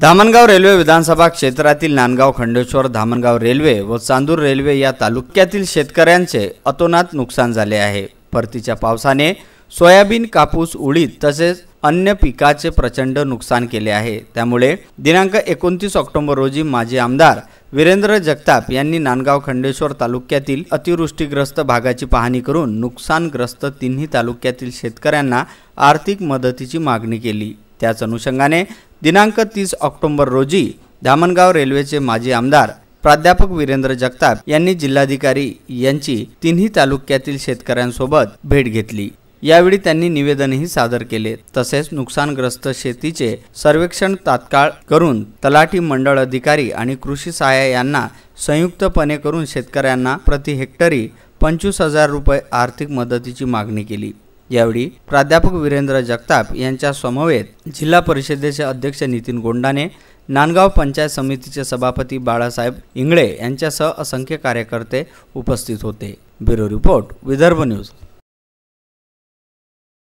Dhamangaon railway विधानसभा क्षेत्रातील Nandgaon Khandeshwar Dhamangaon railway व Chandur railway या तालुक्यातील शेतकऱ्यांचे अतोनात नुकसान झाले आहे परतीच्या पावसाने सोयाबीन कापूस उडीद तसेच अन्य पिकाचे प्रचंड नुकसान केले आहे त्यामुळे दिनांक एकोणतीस ऑक्टोबर रोजी माजी आमदार वीरेंद्र जगताप यांनी नांदगाव खंडेश्वर तालुक्यातील अतिवृष्टीग्रस्त भागाची पाहणी करून नुकसानग्रस्त तिन्ही तालुक्यातील शेतकऱ्यांना आर्थिक मदतीची मागणी केली त्याच अनुषंगाने दिनांक तीस ऑक्टोंबर रोजी धामणगाव रेल्वेचे माजी आमदार प्राध्यापक वीरेंद्र जगताप यांनी जिल्हाधिकारी यांची तिन्ही तालुक्यातील शेतकऱ्यांसोबत भेट घेतली यावेळी त्यांनी निवेदनही सादर केले तसेच नुकसानग्रस्त शेतीचे सर्वेक्षण तात्काळ करून तलाठी मंडळ अधिकारी आणि कृषी सहाय्य यांना संयुक्तपणे करून शेतकऱ्यांना प्रति हेक्टरी पंचवीस हजार रुपये आर्थिक मदतीची मागणी केली यावेळी प्राध्यापक वीरेंद्र जगताप यांच्या समवेत जिल्हा परिषदेचे अध्यक्ष नितीन गोंडाने नांदगाव पंचायत समितीचे सभापती बाळासाहेब इंगळे यांच्यासह असंख्य कार्यकर्ते उपस्थित होते ब्युरो रिपोर्ट विदर्भ न्यूज